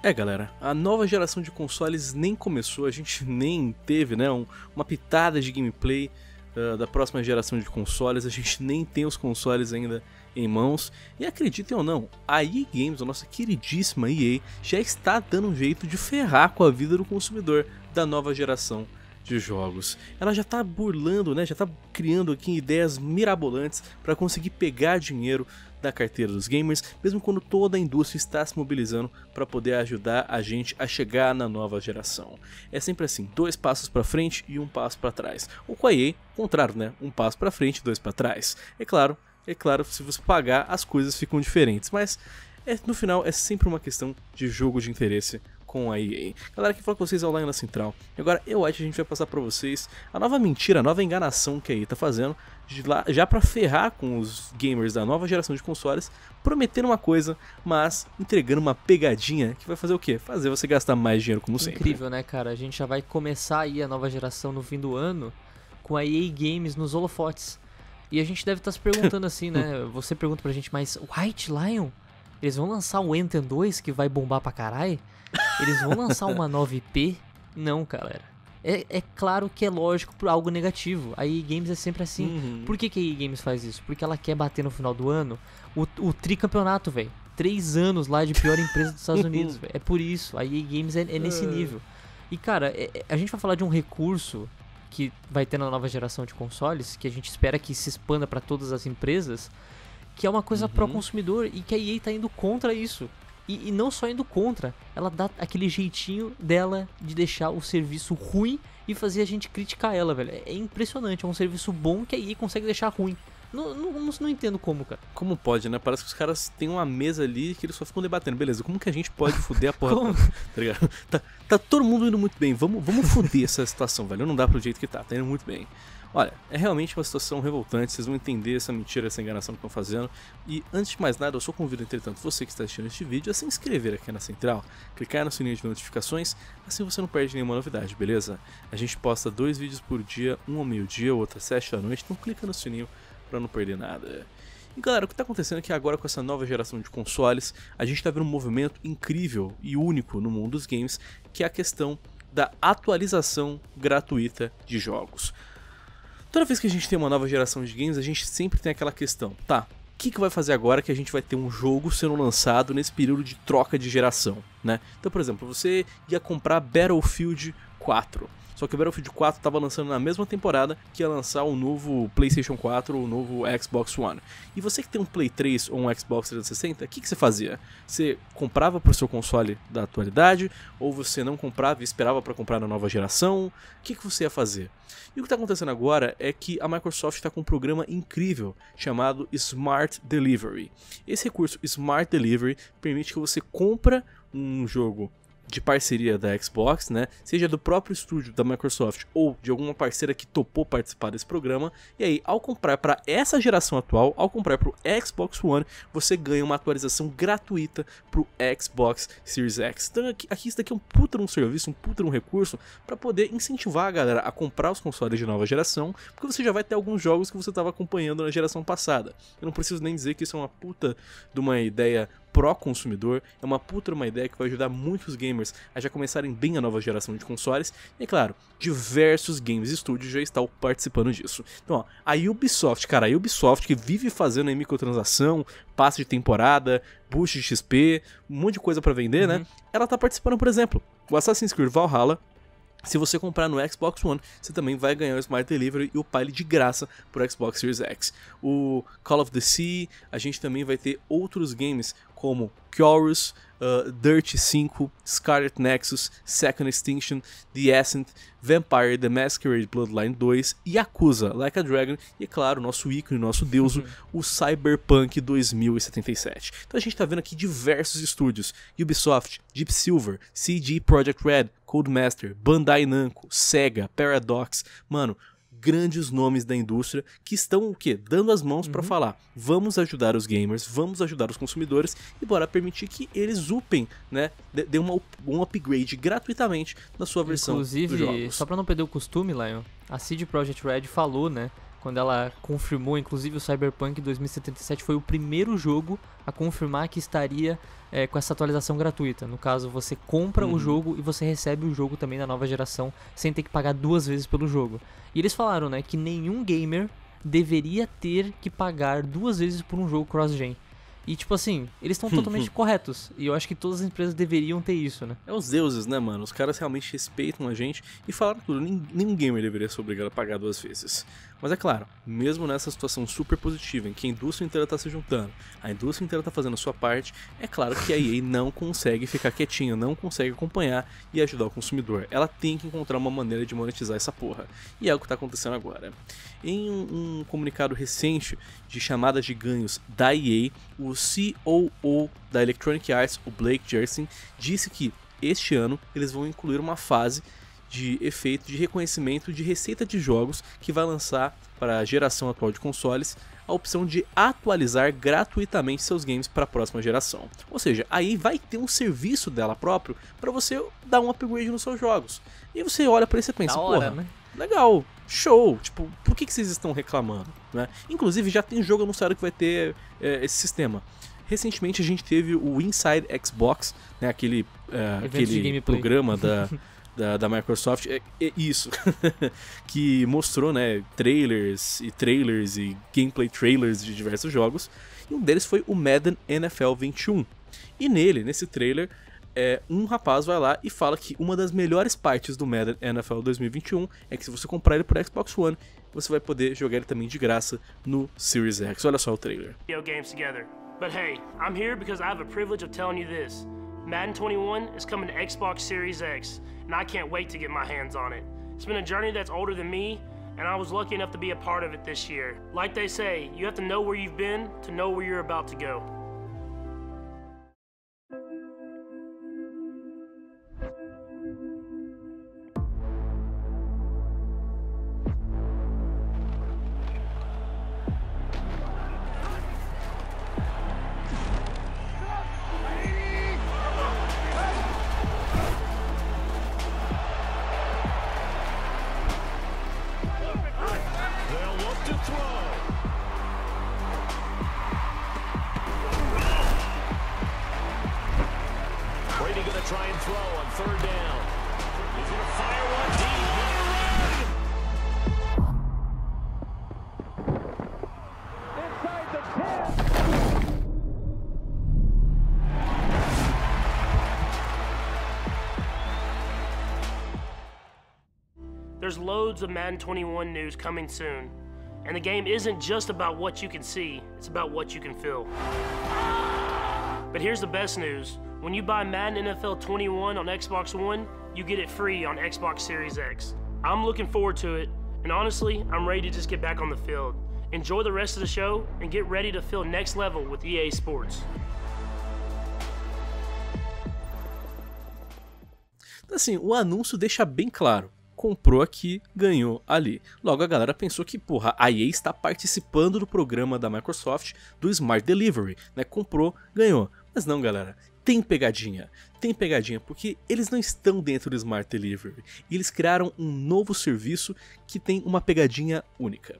É, galera, a nova geração de consoles nem começou, a gente nem teve, né, um, uma pitada de gameplay uh, da próxima geração de consoles, a gente nem tem os consoles ainda em mãos. E acreditem ou não, a EA Games, a nossa queridíssima EA, já está dando um jeito de ferrar com a vida do consumidor da nova geração de jogos. Ela já está burlando, né? Já está criando aqui ideias mirabolantes para conseguir pegar dinheiro da carteira dos gamers, mesmo quando toda a indústria está se mobilizando para poder ajudar a gente a chegar na nova geração. É sempre assim, dois passos para frente e um passo para trás. O com a contrário, né? Um passo para frente, dois para trás. É claro, é claro, se você pagar, as coisas ficam diferentes, mas é, no final é sempre uma questão de jogo de interesse com a EA. Galera, quem fala com vocês é o Lion da Central. E agora eu acho que a gente vai passar para vocês a nova mentira, a nova enganação que a EA tá fazendo já para ferrar com os gamers da nova geração de consoles, prometendo uma coisa, mas entregando uma pegadinha que vai fazer o quê? Fazer você gastar mais dinheiro como sempre. Incrível, né, cara? A gente já vai começar aí a nova geração no fim do ano com a EA Games nos holofotes. E a gente deve estar tá se perguntando assim, né? Você pergunta pra gente, mas White Lion? Eles vão lançar o Enten 2 que vai bombar pra caralho? Eles vão lançar uma 9P? Não, galera. É, é claro que é lógico por algo negativo. A EA Games é sempre assim. Uhum. Por que, que a EA Games faz isso? Porque ela quer bater no final do ano o, o tricampeonato, velho. Três anos lá de pior empresa dos Estados Unidos, velho. É por isso. A EA Games é, é nesse é. nível. E, cara, é, é, a gente vai falar de um recurso que vai ter na nova geração de consoles, que a gente espera que se expanda para todas as empresas, que é uma coisa uhum. pró-consumidor e que a EA tá indo contra isso. E, e, não só indo contra, ela dá aquele jeitinho dela de deixar o serviço ruim e fazer a gente criticar ela, velho. É, é impressionante, é um serviço bom que aí consegue deixar ruim. Não, não, não, entendo como, cara. Como pode, né? Parece que os caras têm uma mesa ali que eles só ficam debatendo. Beleza, como que a gente pode fuder a porra? tá, tá, tá, todo mundo indo muito bem. Vamos, vamos fuder essa situação, velho. Não dá pro jeito que tá. Tá indo muito bem. Olha, é realmente uma situação revoltante. Vocês vão entender essa mentira, essa enganação que estão fazendo. E antes de mais nada, eu só convido, entretanto, você que está assistindo este vídeo a se inscrever aqui na central, clicar no sininho de notificações, assim você não perde nenhuma novidade, beleza? A gente posta dois vídeos por dia, um ao meio-dia, outro às sete da noite. Então clica no sininho para não perder nada. E galera, o que está acontecendo é que agora com essa nova geração de consoles, a gente está vendo um movimento incrível e único no mundo dos games, que é a questão da atualização gratuita de jogos. Toda vez que a gente tem uma nova geração de games, a gente sempre tem aquela questão, tá? O que, que vai fazer agora que a gente vai ter um jogo sendo lançado nesse período de troca de geração, né? Então, por exemplo, você ia comprar Battlefield 4. Só que o Battlefield 4 estava lançando na mesma temporada que ia lançar o novo PlayStation 4 ou o novo Xbox One. E você que tem um Play 3 ou um Xbox 360, o que, que você fazia? Você comprava para o seu console da atualidade ou você não comprava e esperava para comprar na nova geração? O que, que você ia fazer? E o que está acontecendo agora é que a Microsoft está com um programa incrível chamado Smart Delivery. Esse recurso Smart Delivery permite que você compra um jogo de parceria da Xbox, né? Seja do próprio estúdio da Microsoft ou de alguma parceira que topou participar desse programa. E aí, ao comprar para essa geração atual, ao comprar para o Xbox One, você ganha uma atualização gratuita para o Xbox Series X. Então aqui, aqui isso daqui é um puta um serviço, um puta um recurso para poder incentivar a galera a comprar os consoles de nova geração, porque você já vai ter alguns jogos que você estava acompanhando na geração passada. Eu não preciso nem dizer que isso é uma puta de uma ideia pró-consumidor, é uma puta uma ideia que vai ajudar muitos gamers a já começarem bem a nova geração de consoles, e é claro, diversos games estúdios já estão participando disso. Então, ó, a Ubisoft, cara, a Ubisoft que vive fazendo aí microtransação, passe de temporada, boost de XP, um monte de coisa para vender, né? uhum. né? Ela tá participando, por exemplo, o Assassin's Creed Valhalla, se você comprar no Xbox One, você também vai ganhar o Smart Delivery e o Pile de graça pro Xbox Series X. O Call of the Sea, a gente também vai ter outros games como Chorus, uh, Dirt 5, Scarlet Nexus, Second Extinction, The Ascent, Vampire The Masquerade Bloodline 2 e Acusa, Like a Dragon e, é claro, nosso ícone, nosso deuso, uhum. o Cyberpunk 2077. Então a gente está vendo aqui diversos estúdios, Ubisoft, Deep Silver, CG Project Red, Codemaster, Bandai Namco, Sega, Paradox, mano grandes nomes da indústria que estão o quê? Dando as mãos uhum. para falar, vamos ajudar os gamers, vamos ajudar os consumidores e bora permitir que eles upem, né? Dê uma, um upgrade gratuitamente na sua versão Inclusive, só para não perder o costume, Lion, a CD Project Red falou, né? quando ela confirmou, inclusive o Cyberpunk 2077 foi o primeiro jogo a confirmar que estaria é, com essa atualização gratuita. No caso, você compra uhum. o jogo e você recebe o jogo também da nova geração sem ter que pagar duas vezes pelo jogo. E eles falaram, né, que nenhum gamer deveria ter que pagar duas vezes por um jogo cross-gen. E, tipo assim, eles estão hum, totalmente hum. corretos. E eu acho que todas as empresas deveriam ter isso, né? É os deuses, né, mano? Os caras realmente respeitam a gente e falaram tudo. Nenhum gamer deveria ser obrigado a pagar duas vezes. Mas é claro, mesmo nessa situação super positiva em que a indústria inteira tá se juntando, a indústria inteira tá fazendo a sua parte, é claro que a EA não consegue ficar quietinha, não consegue acompanhar e ajudar o consumidor. Ela tem que encontrar uma maneira de monetizar essa porra. E é o que tá acontecendo agora. Em um, comunicado recente de chamadas de ganhos da EA, os COO da Electronic Arts, o Blake Jerson, disse que este ano eles vão incluir uma fase de efeito de reconhecimento de receita de jogos que vai lançar para a geração atual de consoles a opção de atualizar gratuitamente seus games para a próxima geração. Ou seja, aí vai ter um serviço dela próprio para você dar um upgrade nos seus jogos. E você olha para isso e pensa, hora, porra, né? legal, show. Tipo, por que, que vocês estão reclamando? Né? Inclusive, já tem jogo anunciado que vai ter é, esse sistema. Recentemente a gente teve o Inside Xbox, né? aquele, é, aquele programa da, da, da, Microsoft. É, é isso. que mostrou né, trailers e trailers e gameplay trailers de diversos jogos. E um deles foi o Madden NFL 21. E nele, nesse trailer, é, um rapaz vai lá e fala que uma das melhores partes do Madden é NFL 2021 é que se você comprar ele por Xbox One, você vai poder jogar ele também de graça no Series X. Olha só o trailer. Games But hey, I'm here because I have the privilege of telling you this. Madden 21 is coming to Xbox Series X, and I can't wait to get my hands on it. It's been a journey that's older than me, and I was lucky enough to be a part of it this year. Like they say, you have to know where you've been to know where you're about to go. Brady going to try and throw on third down. He's going to fire one deep. There's loads of Madden 21 news coming soon. And the game isn't just about what you can see, it's about what you can feel. But here's the best news. When you buy Madden NFL 21 on Xbox One, you get it free on Xbox Series X. I'm looking forward to it, and honestly, I'm ready to just get back on the field. Enjoy the rest of the show and get ready to fill next level with EA Sports. Assim, o anúncio deixa bem claro. Comprou aqui, ganhou ali. Logo a galera pensou que, porra, a EA está participando do programa da Microsoft do Smart Delivery, né? Comprou, ganhou. Mas não, galera tem pegadinha. Tem pegadinha, porque eles não estão dentro do Smart Delivery. E eles criaram um novo serviço que tem uma pegadinha única.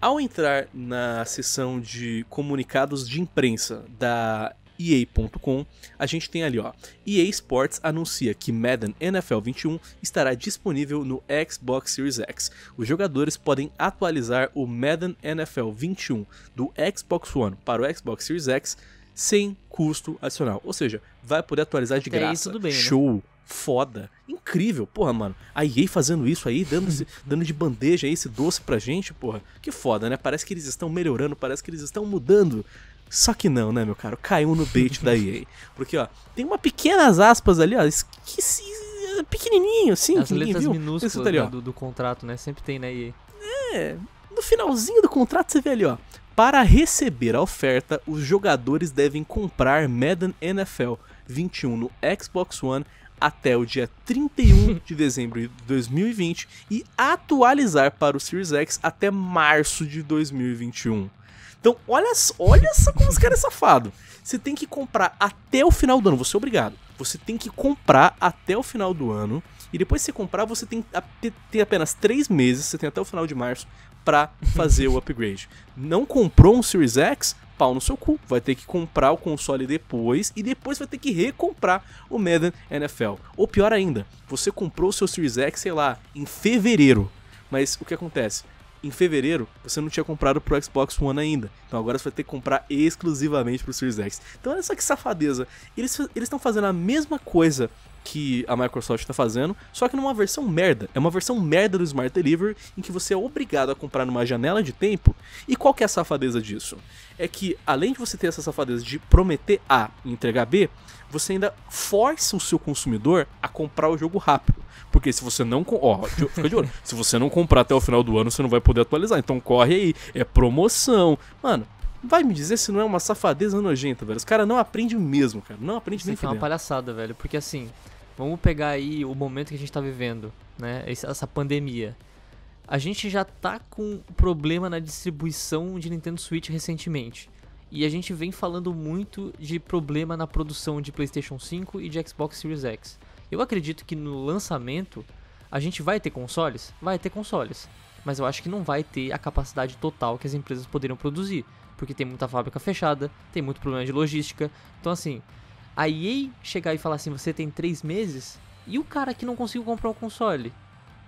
Ao entrar na seção de comunicados de imprensa da EA.com, a gente tem ali ó, EA Sports anuncia que Madden NFL 21 estará disponível no Xbox Series X. Os jogadores podem atualizar o Madden NFL 21 do Xbox One para o Xbox Series X sem custo adicional. Ou seja, vai poder atualizar de Até graça. Bem, né? Show. Né? Foda. Incrível. Porra, mano. A EA fazendo isso aí, dando, esse, dando de bandeja esse doce pra gente, porra. Que foda, né? Parece que eles estão melhorando, parece que eles estão mudando. Só que não, né, meu caro? Caiu no bait da EA. Porque, ó, tem uma pequenas aspas ali, ó, esqueci, pequenininho, assim, As letras viu. minúsculas tá ali, né, do, do, contrato, né? Sempre tem né? EA. É, no finalzinho do contrato você vê ali, ó, para receber a oferta, os jogadores devem comprar Madden NFL 21 no Xbox One até o dia 31 de dezembro de 2020 e atualizar para o Series X até março de 2021. Então, olha, olha só como os caras é safado. Você tem que comprar até o final do ano, você é obrigado. Você tem que comprar até o final do ano. E depois que você comprar, você tem ter apenas 3 meses, você tem até o final de março, para fazer o upgrade. Não comprou um Series X? Pau no seu cu. Vai ter que comprar o console depois e depois vai ter que recomprar o Madden NFL. Ou pior ainda, você comprou o seu Series X, sei lá, em fevereiro. Mas o que acontece? em fevereiro, você não tinha comprado pro Xbox One ainda. Então agora você vai ter que comprar exclusivamente pro Series X. Então olha só que safadeza. Eles estão fazendo a mesma coisa que a Microsoft está fazendo, só que numa versão merda. É uma versão merda do Smart Delivery em que você é obrigado a comprar numa janela de tempo. E qual que é a safadeza disso? É que além de você ter essa safadeza de prometer A e entregar B, você ainda força o seu consumidor a comprar o jogo rápido. Porque se você não. Ó, fica de olho. se você não comprar até o final do ano, você não vai poder atualizar. Então corre aí. É promoção. Mano, Vai me dizer se não é uma safadeza nojenta, velho. Os caras não aprendem mesmo, cara. Não aprende Isso nem é uma palhaçada, velho. Porque assim, Vamos pegar aí o momento que a gente está vivendo, né? Essa pandemia. A gente já tá com problema na distribuição de Nintendo Switch recentemente. E a gente vem falando muito de problema na produção de PlayStation 5 e de Xbox Series X. Eu acredito que no lançamento a gente vai ter consoles? Vai ter consoles. Mas eu acho que não vai ter a capacidade total que as empresas poderiam produzir. Porque tem muita fábrica fechada, tem muito problema de logística. Então, assim, a EA chegar e falar assim: você tem três meses, e o cara que não conseguiu comprar o console?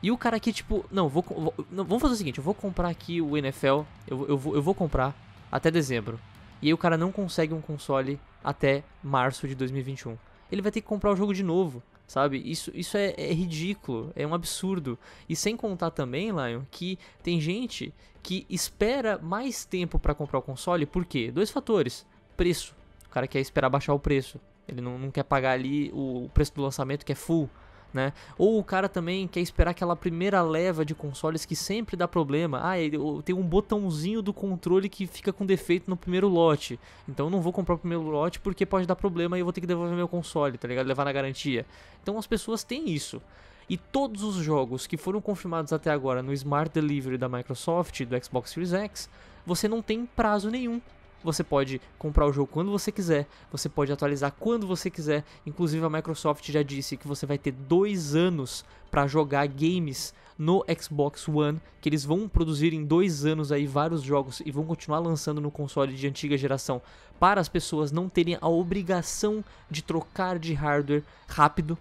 E o cara que, tipo, não, vou, vou não, vamos fazer o seguinte: eu vou comprar aqui o NFL, eu, eu, vou, eu vou comprar até dezembro. E aí o cara não consegue um console até março de 2021. Ele vai ter que comprar o jogo de novo, sabe? Isso, isso é, é ridículo, é um absurdo. E sem contar também, Lion, que tem gente que espera mais tempo para comprar o console, por quê? Dois fatores: preço. O cara quer esperar baixar o preço. Ele não, não quer pagar ali o, o preço do lançamento que é full. Né? Ou o cara também quer esperar aquela primeira leva de consoles que sempre dá problema. Ah, tem um botãozinho do controle que fica com defeito no primeiro lote. Então eu não vou comprar o primeiro lote porque pode dar problema e eu vou ter que devolver meu console, tá ligado? Levar na garantia. Então as pessoas têm isso. E todos os jogos que foram confirmados até agora no Smart Delivery da Microsoft, do Xbox Series X, você não tem prazo nenhum você pode comprar o jogo quando você quiser, você pode atualizar quando você quiser. Inclusive, a Microsoft já disse que você vai ter dois anos para jogar games no Xbox One, que eles vão produzir em dois anos aí vários jogos e vão continuar lançando no console de antiga geração para as pessoas não terem a obrigação de trocar de hardware rápido.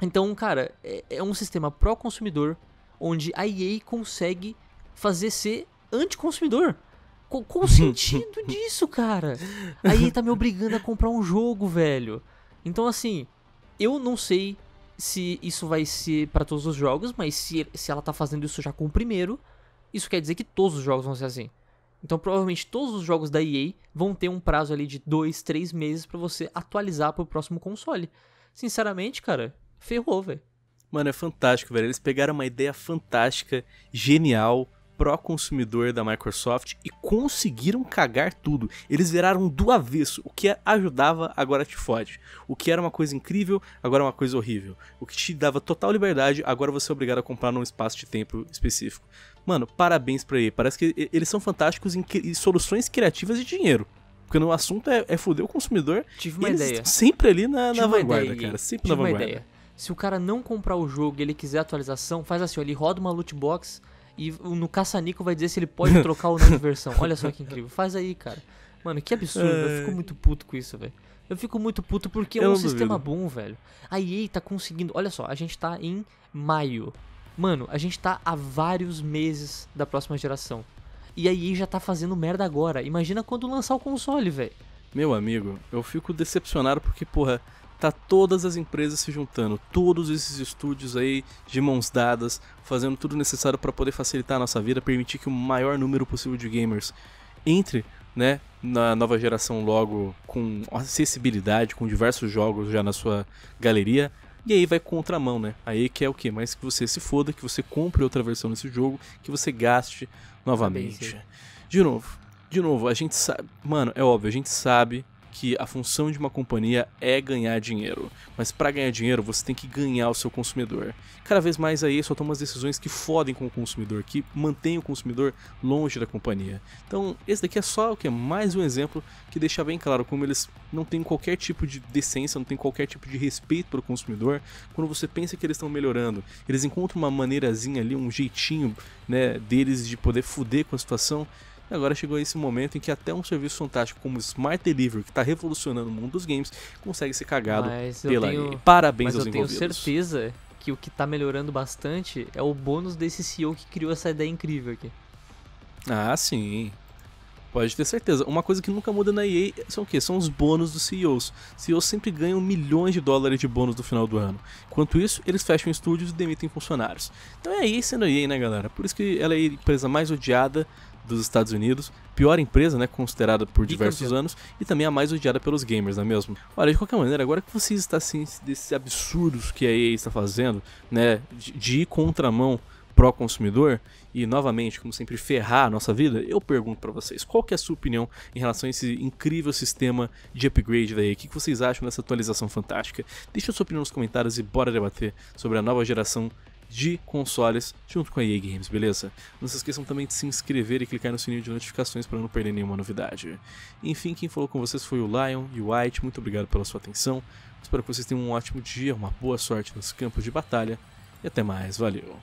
Então, cara, é, é um sistema pró-consumidor onde a EA consegue fazer ser anticonsumidor. Qual, qual o sentido disso, cara? Aí ele tá me obrigando a comprar um jogo, velho. Então, assim, eu não sei se isso vai ser para todos os jogos, mas se, se ela tá fazendo isso já com o primeiro, isso quer dizer que todos os jogos vão ser assim. Então, provavelmente todos os jogos da EA vão ter um prazo ali de dois três meses para você atualizar para o próximo console. Sinceramente, cara, ferrou, velho. Mano, é fantástico, velho. Eles pegaram uma ideia fantástica, genial, pró-consumidor da Microsoft e conseguiram cagar tudo. Eles viraram do avesso. O que ajudava, agora te fode. O que era uma coisa incrível, agora é uma coisa horrível. O que te dava total liberdade, agora você é obrigado a comprar num espaço de tempo específico. Mano, parabéns pra ele. Parece que eles são fantásticos em, soluções criativas e dinheiro. Porque no assunto é, é foder o consumidor. Tive uma ideia. Sempre ali na, na vanguarda, ideia, cara. Sempre na vanguarda. Se o cara não comprar o jogo e ele quiser atualização, faz assim, ele roda uma loot box e no caça-nico vai dizer se ele pode trocar ou não de versão. Olha só que incrível. Faz aí, cara. Mano, que absurdo. É... Eu fico é. muito puto com isso, velho. Eu fico muito puto porque é eu é um sistema bom, velho. A EA tá conseguindo. Olha só, a gente tá em maio. Mano, a gente tá há vários meses da próxima geração. E a EA já tá fazendo merda agora. Imagina quando lançar o console, velho. Meu amigo, eu fico decepcionado porque, porra, tá todas as empresas se juntando, todos esses estúdios aí de mãos dadas, fazendo tudo necessário para poder facilitar a nossa vida, permitir que o maior número possível de gamers entre, né, na nova geração logo com acessibilidade, com diversos jogos já na sua galeria. E aí vai contra a mão, né? Aí que é o que? Mas que você se foda, que você compre outra versão desse jogo, que você gaste novamente. Tá de novo, de novo, a gente sabe. Mano, é óbvio, a gente sabe que a função de uma companhia é ganhar dinheiro, mas para ganhar dinheiro você tem que ganhar o seu consumidor. Cada vez mais aí só toma as decisões que fodem com o consumidor, que mantém o consumidor longe da companhia. Então, esse daqui é só o que é mais um exemplo que deixa bem claro como eles não têm qualquer tipo de decência, não tem qualquer tipo de respeito pelo consumidor. Quando você pensa que eles estão melhorando, eles encontram uma maneirazinha ali, um jeitinho, né, deles de poder fuder com a situação Agora chegou esse momento em que até um serviço fantástico como o Smart Delivery, que está revolucionando o mundo dos games, consegue ser cagado mas pela tenho... Parabéns mas aos envolvidos. Mas eu tenho certeza que o que está melhorando bastante é o bônus desse CEO que criou essa ideia incrível aqui. Ah, sim. Pode ter certeza. Uma coisa que nunca muda na EA são o quê? São os bônus dos CEOs. CEOs sempre ganham milhões de dólares de bônus no final do ano. Enquanto isso, eles fecham estúdios e demitem funcionários. Então é a EA sendo a EA, né, galera? Por isso que ela é a empresa mais odiada dos Estados Unidos, pior empresa, né, considerada por diversos anos e também a mais odiada pelos gamers, não é mesmo? Olha, de qualquer maneira, agora que você está ciente assim, desses absurdos que a EA está fazendo, né, de, ir contra a mão pro consumidor e, novamente, como sempre, ferrar a nossa vida, eu pergunto para vocês, qual que é a sua opinião em relação a esse incrível sistema de upgrade daí? O que vocês acham dessa atualização fantástica? Deixa a sua opinião nos comentários e bora debater sobre a nova geração de consoles junto com a EA Games, beleza? Não se esqueçam também de se inscrever e clicar no sininho de notificações para não perder nenhuma novidade. Enfim, quem falou com vocês foi o Lion e o White, muito obrigado pela sua atenção. Espero que vocês tenham um ótimo dia, uma boa sorte nos campos de batalha e até mais, valeu!